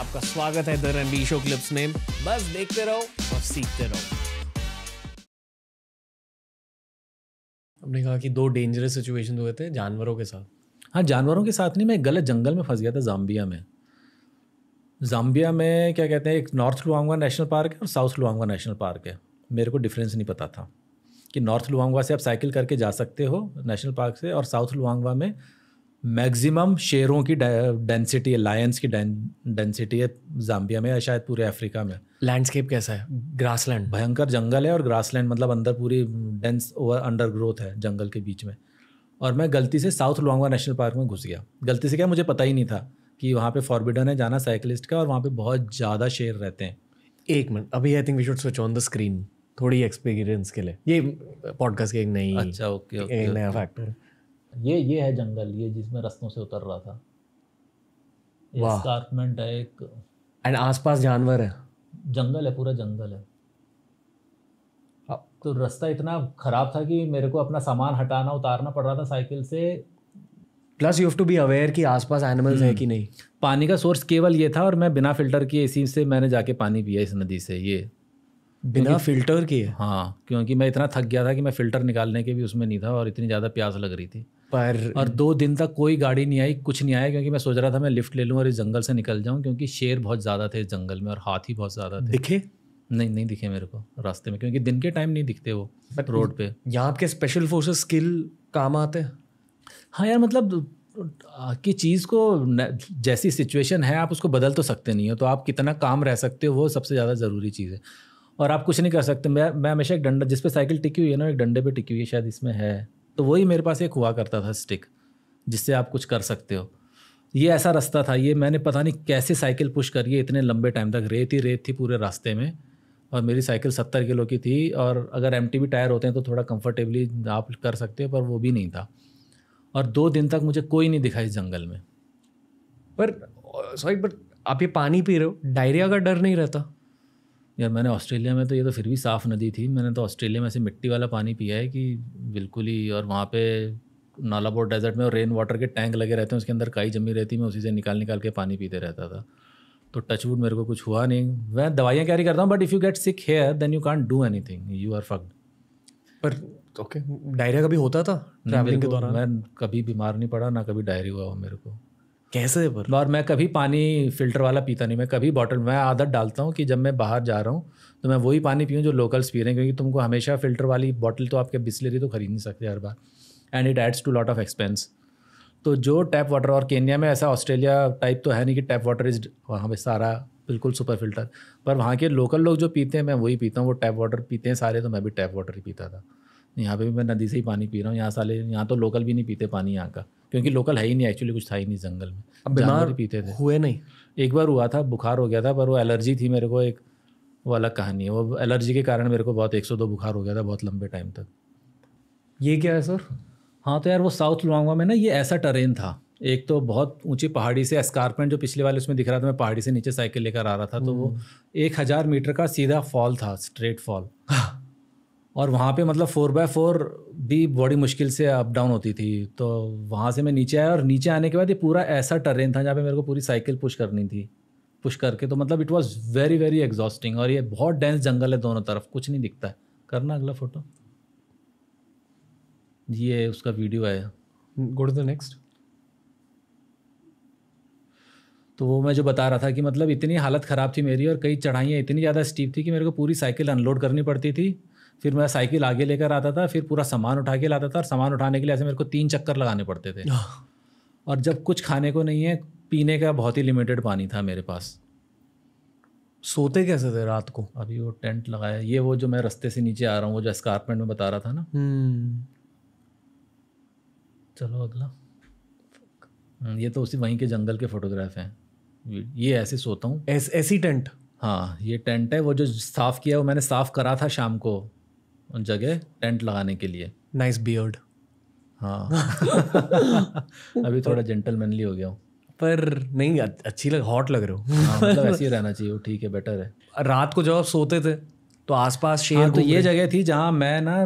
आपका स्वागत है द रणबीर शो क्लिप्स में बस देखते रहो और सीखते रहो हमने कहा कि दो डेंजरस सिचुएशन हुए थे जानवरों के साथ हाँ जानवरों के साथ नहीं मैं गलत जंगल में फंस गया था जाम्बिया में जाम्बिया में क्या कहते हैं एक नॉर्थ लुआंगा नेशनल पार्क है और साउथ लुआंगा नेशनल पार्क है मेरे को डिफरेंस नहीं पता था कि नॉर्थ लुआंगा से आप साइकिल करके जा सकते हो नेशनल पार्क से और साउथ लुआंगा में मैक्सिमम शेरों की डेंसिटी है लायंस की डेंसिटी है जाम्बिया में या शायद पूरे अफ्रीका में लैंडस्केप कैसा है ग्रासलैंड भयंकर जंगल है और ग्रासलैंड मतलब अंदर पूरी डेंस ओवर अंडर ग्रोथ है जंगल के बीच में और मैं गलती से साउथ लोंगवा नेशनल पार्क में घुस गया गलती से क्या मुझे पता ही नहीं था कि वहाँ पे फॉरबिडन है जाना साइकिलिस्ट का और वहाँ पे बहुत ज़्यादा शेर रहते हैं एक मिनट अभी I think we should switch on the screen थोड़ी एक्सपीरियंस के लिए ये पॉडकास्ट के एक नई अच्छा ओके एक नया फैक्टर ये ये है जंगल ये जिसमें रस्तों से उतर रहा था स्कारमेंट है एक एंड आसपास जानवर है जंगल है पूरा जंगल है अब हाँ। तो रास्ता इतना खराब था कि मेरे को अपना सामान हटाना उतारना पड़ रहा था साइकिल से plus you have to be aware कि आसपास एनिमल्स हैं हम्म। कि नहीं पानी का सोर्स केवल ये था और मैं बिना फिल्टर किए इसी से मैंने जाके पानी पिया इस नदी से ये बिना फिल्टर किए हाँ क्योंकि मैं इतना थक गया था कि मैं फ़िल्टर निकालने के भी उसमें नहीं था और इतनी ज़्यादा प्यास लग रही थी पर और दो दिन तक कोई गाड़ी नहीं आई कुछ नहीं आया क्योंकि मैं सोच रहा था मैं लिफ्ट ले लूँ और इस जंगल से निकल जाऊँ क्योंकि शेर बहुत ज़्यादा थे इस जंगल में और हाथी बहुत ज़्यादा थे दिखे नहीं नहीं दिखे मेरे को रास्ते में क्योंकि दिन के टाइम नहीं दिखते वो बट रोड पे यहाँ आपके स्पेशल फोर्सेस स्किल काम आते हैं हाँ यार मतलब की चीज़ को जैसी सिचुएशन है आप उसको बदल तो सकते नहीं हो तो आप कितना काम रह सकते हो वो सबसे ज़्यादा ज़रूरी चीज़ है और आप कुछ नहीं कर सकते मैं मैं हमेशा एक डंडा जिस पे साइकिल टिकी हुई है ना एक डंडे पे टिकी हुई है शायद इसमें है तो वही मेरे पास एक हुआ करता था स्टिक जिससे आप कुछ कर सकते हो ये ऐसा रास्ता था ये मैंने पता नहीं कैसे साइकिल पुश करिए इतने लंबे टाइम तक रेत ही रेत थी पूरे रास्ते में और मेरी साइकिल सत्तर किलो की थी और अगर एम टायर होते हैं तो थोड़ा कंफर्टेबली आप कर सकते हो पर वो भी नहीं था और दो दिन तक मुझे कोई नहीं दिखा इस जंगल में पर सॉरी बट आप ये पानी पी रहे हो डायरिया का डर नहीं रहता यार मैंने ऑस्ट्रेलिया में तो ये तो फिर भी साफ़ नदी थी मैंने तो ऑस्ट्रेलिया में से मिट्टी वाला पानी पिया है कि बिल्कुल ही और वहाँ पे नालाबोर डेजर्ट में और रेन वाटर के टैंक लगे रहते हैं उसके अंदर काई जमी रहती मैं उसी से निकाल निकाल के पानी पीते रहता था तो टचवुड मेरे को कुछ हुआ नहीं मैं दवाइयाँ कैरी करता हूँ but if you get sick here then you can't do anything you are fucked पर ओके डायरिया कभी होता था ट्रैवलिंग के दौरान मैं कभी बीमार नहीं पड़ा ना कभी डायरी हुआ हो मेरे को कैसे बोल और मैं कभी पानी फिल्टर वाला पीता नहीं मैं कभी बॉटल मैं आदत डालता हूँ कि जब मैं बाहर जा रहा हूँ तो मैं वही पानी पीऊँ जो लोकल्स पी रहे हैं क्योंकि तुमको हमेशा फिल्टर वाली बॉटल तो आपके बिस्लरी तो खरीद नहीं सकते हर बार and it adds to lot of expense तो जो टैप वाटर और केन्या में ऐसा ऑस्ट्रेलिया टाइप तो है नहीं कि टैप वाटर इज वहाँ पर सारा बिल्कुल सुपर फिल्टर पर वहाँ के लोकल लोग जो पीते हैं मैं वही पीता हूँ वो टैप वाटर पीते हैं सारे तो मैं भी टैप वाटर ही पीता था यहाँ पे भी मैं नदी से ही पानी पी रहा हूँ यहाँ साले यहाँ तो लोकल भी नहीं पीते पानी यहाँ का क्योंकि लोकल है ही नहीं एक्चुअली कुछ था ही नहीं जंगल में अब बीमार पीते थे हुए नहीं एक बार हुआ था बुखार हो गया था पर वो एलर्जी थी मेरे को एक वो अलग कहानी है वो एलर्जी के कारण मेरे को बहुत एक बुखार हो गया था बहुत लंबे टाइम तक ये क्या है सर हाँ तो यार वो साउथ लुआंगवा में ना ये ऐसा टरेन था एक तो बहुत ऊंची पहाड़ी से स्कारपेंट जो पिछले वाले उसमें दिख रहा था मैं पहाड़ी से नीचे साइकिल लेकर आ रहा था तो वो हम्म। एक हज़ार मीटर का सीधा फॉल था स्ट्रेट फॉल और वहाँ पे मतलब फोर बाय फोर भी बड़ी मुश्किल से अप डाउन होती थी तो वहाँ से मैं नीचे आया और नीचे आने के बाद ये पूरा ऐसा टर्रेन था जहाँ पे मेरे को पूरी साइकिल पुश करनी थी पुश करके तो मतलब it was very very exhausting और ये बहुत डेंस जंगल है दोनों तरफ कुछ नहीं दिखता है करना अगला फोटो ये उसका वीडियो है गो टू द नेक्स्ट तो वो मैं जो बता रहा था कि मतलब इतनी हालत ख़राब थी मेरी और कई चढ़ाइयाँ इतनी ज़्यादा स्टीप थी कि मेरे को पूरी साइकिल अनलोड करनी पड़ती थी फिर मैं साइकिल आगे लेकर आता था फिर पूरा सामान उठा के लाता था और सामान उठाने के लिए ऐसे मेरे को तीन चक्कर लगाने पड़ते थे और जब कुछ खाने को नहीं है पीने का बहुत ही लिमिटेड पानी था मेरे पास सोते कैसे थे रात को अभी वो टेंट लगाया ये वो जो मैं रस्ते से नीचे आ रहा हूँ वो जो स्कारपेंट में बता रहा था ना हम्म। चलो अगला हम्म, ये तो उसी वहीं के जंगल के फोटोग्राफ हैं ये ऐसे सोता हूँ ऐसी एस, टेंट हाँ ये टेंट है वो जो साफ़ किया वो मैंने साफ़ करा था शाम को जगह टेंट लगाने के लिए नाइस बियर्ड हाँ अभी थोड़ा जेंटलमैनली हो गया हूँ पर नहीं अच्छी लग हॉट लग रहे हो हाँ, मतलब ऐसे ही रहना चाहिए ठीक है बेटर है रात को जब आप सोते थे तो आसपास शेर हाँ, तो ये जगह थी जहाँ मैं ना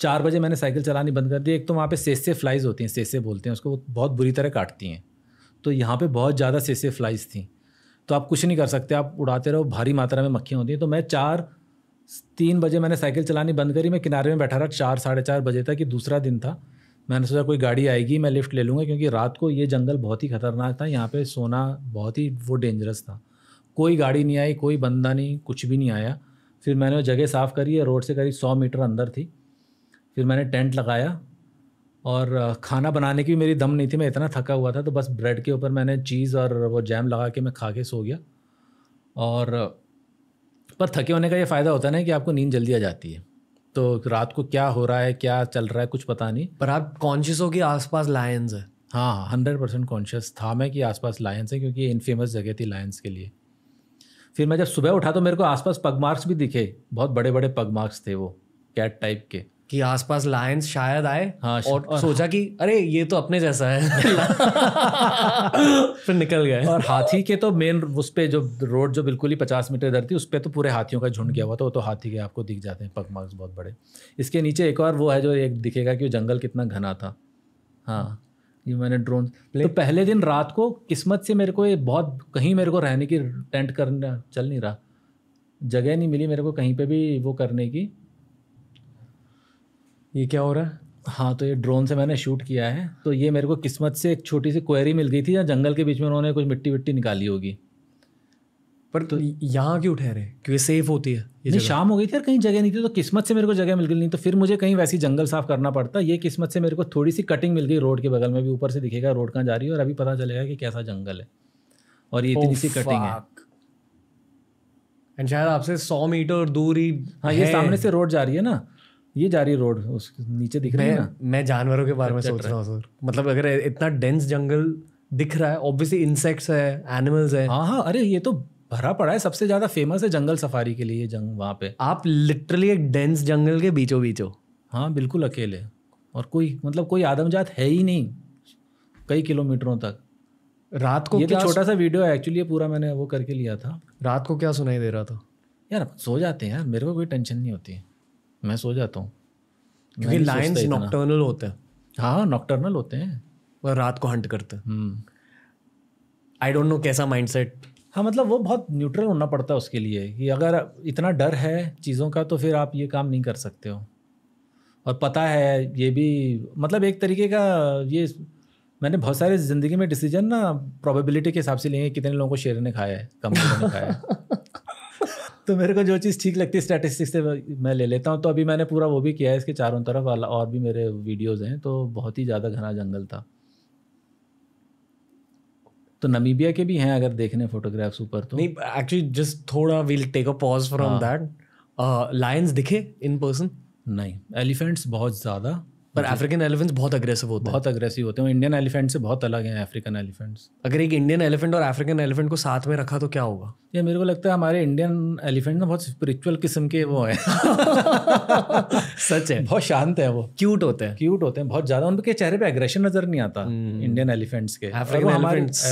चार बजे मैंने साइकिल चलानी बंद कर दी एक तो वहाँ पे सेसे फ्लाइज होती हैं सेसे बोलते हैं उसको बहुत बुरी तरह काटती हैं तो यहाँ पे बहुत ज़्यादा सेसे फ्लाइज थी तो आप कुछ नहीं कर सकते आप उड़ाते रहो भारी मात्रा में मक्खियाँ होती हैं तो मैं चार तीन बजे मैंने साइकिल चलानी बंद करी मैं किनारे में बैठा रहा चार साढ़े चार बजे तक कि दूसरा दिन था मैंने सोचा कोई गाड़ी आएगी मैं लिफ्ट ले लूँगा क्योंकि रात को ये जंगल बहुत ही ख़तरनाक था यहाँ पे सोना बहुत ही वो डेंजरस था कोई गाड़ी नहीं आई कोई बंदा नहीं कुछ भी नहीं आया फिर मैंने वो जगह साफ़ करी है रोड से करीब सौ मीटर अंदर थी फिर मैंने टेंट लगाया और खाना बनाने की मेरी दम नहीं थी मैं इतना थका हुआ था तो बस ब्रेड के ऊपर मैंने चीज़ और वो जैम लगा के मैं खा के सो गया और पर थके होने का ये फ़ायदा होता है ना कि आपको नींद जल्दी आ जाती है तो रात को क्या हो रहा है क्या चल रहा है कुछ पता नहीं पर आप कॉन्शियस हो कि आसपास लायंस है हाँ हंड्रेड परसेंट कॉन्शियस था मैं कि आसपास लायंस है क्योंकि ये इनफेमस जगह थी लायंस के लिए फिर मैं जब सुबह उठा तो मेरे को आसपास पग मार्क्स भी दिखे बहुत बड़े बड़े पग मार्क्स थे वो कैट टाइप के कि आसपास लायंस शायद आए हाँ, और, और सोचा कि अरे ये तो अपने जैसा है फिर निकल गए और हाथी के तो मेन उस पर जो रोड जो बिल्कुल ही पचास मीटर इधर थी उस पर तो पूरे हाथियों का झुंड गया हुआ था वो तो हाथी के आपको दिख जाते हैं पग बहुत बड़े इसके नीचे एक और वो है जो एक दिखेगा कि जंगल कितना घना था हाँ ये मैंने ड्रोन तो पहले दिन रात को किस्मत से मेरे को ये बहुत कहीं मेरे को रहने की टेंट करना चल नहीं रहा जगह नहीं मिली मेरे को कहीं पे भी वो करने की ये क्या हो रहा है हाँ तो ये ड्रोन से मैंने शूट किया है तो ये मेरे को किस्मत से एक छोटी सी क्वेरी मिल गई थी या जंगल के बीच में उन्होंने कुछ मिट्टी विट्टी निकाली होगी पर तो यहाँ क्यों ठहरे क्योंकि सेफ होती है ये शाम हो गई थी और कहीं जगह नहीं थी तो किस्मत से मेरे को जगह मिल गई नहीं तो फिर मुझे कहीं वैसी जंगल साफ करना पड़ता ये किस्मत से मेरे को थोड़ी सी कटिंग मिल गई रोड के बगल में भी ऊपर से दिखेगा रोड कहाँ जा रही है और अभी पता चलेगा कि कैसा जंगल है और ये इतनी oh, सी कटिंग है एंड शायद आपसे सौ मीटर दूरी हाँ ये सामने से रोड जा रही है ना ये जा रही रोड उस नीचे दिख रहा है ना मैं जानवरों के बारे में सोच रहा हूँ सर मतलब अगर इतना डेंस जंगल दिख रहा है ऑब्वियसली इंसेक्ट्स है एनिमल्स है हाँ हाँ अरे ये तो भरा पड़ा है सबसे ज्यादा फेमस है जंगल सफारी के लिए जंग वहाँ पे आप लिटरली एक डेंस जंगल के बीचों बीचों हाँ बिल्कुल अकेले और कोई मतलब कोई आदमजात है ही नहीं कई किलोमीटरों तक रात को ये तो क्या छोटा सा वीडियो है एक्चुअली पूरा मैंने वो करके लिया था रात को क्या सुनाई दे रहा था यार सो जाते हैं यार मेरे को कोई टेंशन नहीं होती है मैं सो जाता हूँ क्योंकि लाइन नॉक्टर्नल होते हैं हाँ नॉक्टर्नल हाँ, होते हैं और रात को हंट करते हैं आई डोंट नो कैसा सेट हाँ मतलब वो बहुत न्यूट्रल होना पड़ता है उसके लिए कि अगर इतना डर है चीज़ों का तो फिर आप ये काम नहीं कर सकते हो और पता है ये भी मतलब एक तरीके का ये मैंने बहुत सारे ज़िंदगी में डिसीजन ना प्रोबेबिलिटी के हिसाब से लिए कितने लोगों को शेर ने खाया है कम लोगों ने खाया है तो मेरे को जो चीज़ ठीक लगती है स्टैटिस्टिक्स से मैं ले लेता हूँ तो अभी मैंने पूरा वो भी किया है इसके चारों तरफ और भी मेरे वीडियोज़ हैं तो बहुत ही ज़्यादा घना जंगल था तो नमीबिया के भी हैं अगर देखने फोटोग्राफ्स ऊपर तो नहीं एक्चुअली जस्ट थोड़ा will take a pause from that lions दिखे इन पर्सन नहीं एलिफेंट्स बहुत ज़्यादा पर अफ्रीकन एलिफेंट्स बहुत अग्रेसिव होते हैं बहुत अग्रेसिव होते हैं इंडियन एलिफेंट से बहुत अलग हैं अफ्रीकन एलिफेंट्स अगर एक इंडियन एलिफेंट और अफ्रीकन एलिफेंट को साथ में रखा तो क्या होगा ये मेरे को लगता है हमारे इंडियन एलिफेंट ना बहुत स्पिरिचुअल किस्म के वो हैं सच है बहुत शांत है वो क्यूट होते हैं क्यूट होते हैं बहुत ज्यादा उनके चेहरे पे एग्रेशन नजर नहीं आता इंडियन हम्म। एलिफेंट्स के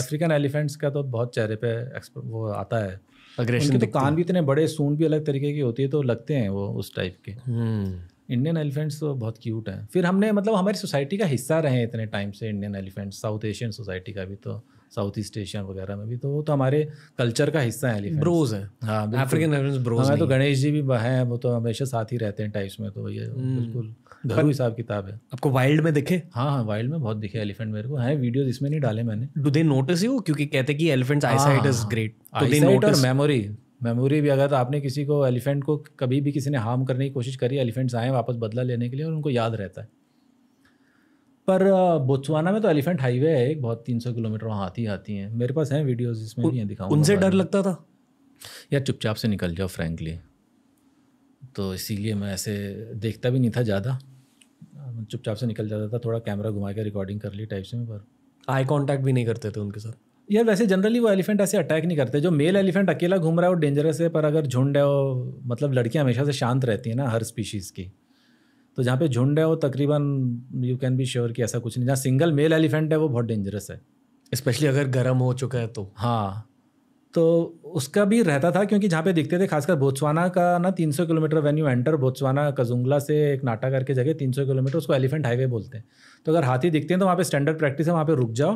अफ्रीकन एलिफेंट्स का तो बहुत चेहरे पे वो आता है अग्रेशन तो कान भी इतने बड़े सूंड भी अलग तरीके की होती है तो लगते हैं वो उस टाइप के हम्म। इंडियन एलिफेंट्स तो बहुत क्यूट हैं फिर हमने मतलब हमारी सोसाइटी का हिस्सा रहे इतने टाइम से Indian elephants South Asian society का भी तो साउथ ईस्ट एशियन वगैरह में भी तो वो तो हमारे कल्चर का हिस्सा है ब्रोज है हाँ अफ्रीकन एलिफेंट्स ब्रोज हमें तो गणेश जी भी हैं वो तो हमेशा साथ ही रहते हैं टाइप्स में तो ये हम्म। बिल्कुल घर हिसाब किताब है आपको वाइल्ड में दिखे हाँ हाँ वाइल्ड में बहुत दिखे एलिफेंट मेरे को है वीडियोस इसमें नहीं डाले मैंने डू दे नोटिस यू क्योंकि कहते कि एलिफेंट्स आईसाइट इज ग्रेट और मेमोरी मेमोरी भी अगर आपने किसी को एलिफेंट को कभी भी किसी ने हार्म करने की कोशिश करी एलिफेंट्स आए वापस बदला लेने के लिए और उनको याद रहता है पर बोत्सवाना में तो एलिफेंट हाईवे है एक बहुत तीन सौ किलोमीटर वहाँ हाथी आती हैं मेरे पास हैं वीडियोज़ जिसमें भी दिखाऊँ उनसे डर लगता था यार चुपचाप से निकल जाओ फ्रेंकली तो इसीलिए मैं ऐसे देखता भी नहीं था ज़्यादा चुपचाप से निकल जाता था थोड़ा कैमरा घुमा के रिकॉर्डिंग कर ली टाइप से पर आई कांटेक्ट भी नहीं करते थे उनके साथ यार वैसे जनरली वो एलिफेंट ऐसे अटैक नहीं करते जो मेल एलिफेंट अकेला घूम रहा है वो डेंजरस है पर अगर झुंड है वो मतलब लड़कियाँ हमेशा से शांत रहती हैं ना हर स्पीशीज़ की तो जहाँ पे झुंड है वो तकरीबन यू कैन बी श्योर कि ऐसा कुछ नहीं जहाँ सिंगल मेल एलिफेंट है वो बहुत डेंजरस है स्पेशली अगर गर्म हो चुका है तो हाँ तो उसका भी रहता था क्योंकि जहाँ पे दिखते थे खासकर बोत्सवाना का ना 300 kilometre when you enter Botswana Kazungula से एक नाटा करके जगह 300 किलोमीटर उसको एलिफेंट हाईवे बोलते हैं तो अगर हाथी दिखते हैं तो वहाँ पे स्टैंडर्ड प्रैक्टिस है वहाँ पे रुक जाओ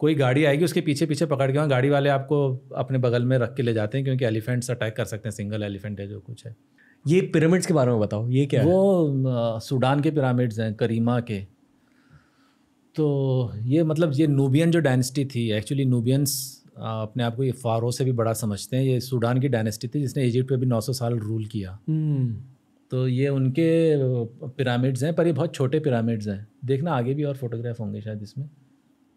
कोई गाड़ी आएगी उसके पीछे पीछे पकड़ के वहाँ गाड़ी वाले आपको अपने बगल में रख के ले जाते हैं क्योंकि एलिफेंट्स अटैक कर सकते हैं सिंगल एलिफेंट है जो कुछ है ये पिरामिड्स के बारे में बताओ ये क्या वो सूडान के पिरामिड्स हैं करीमा के तो ये मतलब ये नूबियन जो डायनेस्टी थी एक्चुअली नूबियंस अपने आप को ये फारो से भी बड़ा समझते हैं ये सूडान की डायनेस्टी थी जिसने इजिप्ट पे भी 900 साल रूल किया हम्म। तो ये उनके पिरामिड्स हैं पर ये बहुत छोटे पिरामिड्स हैं देखना आगे भी और फोटोग्राफ होंगे शायद इसमें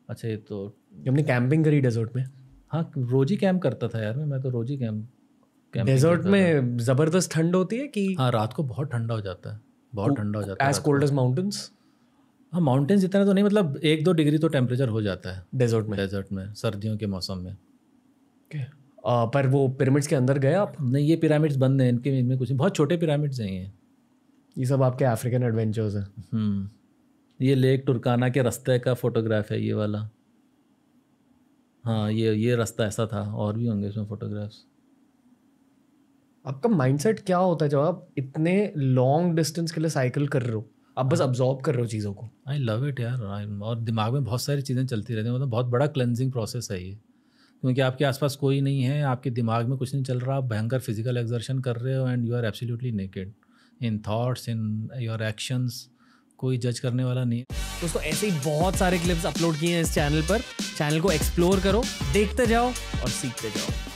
अच्छा ये तो हमने कैंपिंग करी डेजर्ट में हाँ रोज ही कैंप करता था यार मैं मैं तो रोज ही कैंप डेजर्ट में ज़बरदस्त ठंड होती है कि हाँ रात को बहुत ठंडा हो जाता है बहुत ठंडा हो जाता है एज कोल्ड एज माउंटेन्स हाँ माउंटेन्स इतना तो नहीं मतलब एक दो डिग्री तो टेम्परेचर हो जाता है डेजर्ट में डेजर्ट में सर्दियों के मौसम में आ, पर वो पिरामिड्स के अंदर गए आप नहीं ये पिरामिड्स बंद हैं इनके इनमें कुछ बहुत छोटे पिरामिड्स हैं ये ये सब आपके अफ्रीकन एडवेंचर्स हैं हम्म। ये लेक टुरकाना के रास्ते का फ़ोटोग्राफ है ये वाला हाँ ये ये रास्ता ऐसा था और भी होंगे इसमें फ़ोटोग्राफ्स आपका माइंडसेट क्या होता है जब आप इतने लॉन्ग डिस्टेंस के लिए साइकिल कर रहे हो आप बस अब्जॉर्ब हाँ। कर रहे हो चीज़ों को आई लव इट यार और दिमाग में बहुत सारी चीज़ें चलती रहती हैं मतलब बहुत बड़ा क्लेंजिंग प्रोसेस है ये क्योंकि आपके आसपास कोई नहीं है आपके दिमाग में कुछ नहीं चल रहा आप भयंकर फिजिकल एक्जर्शन कर रहे हो and you are absolutely naked in thoughts in your actions कोई जज करने वाला नहीं दोस्तों ऐसे ही बहुत सारे क्लिप्स अपलोड किए हैं इस चैनल पर चैनल को एक्सप्लोर करो देखते जाओ और सीखते जाओ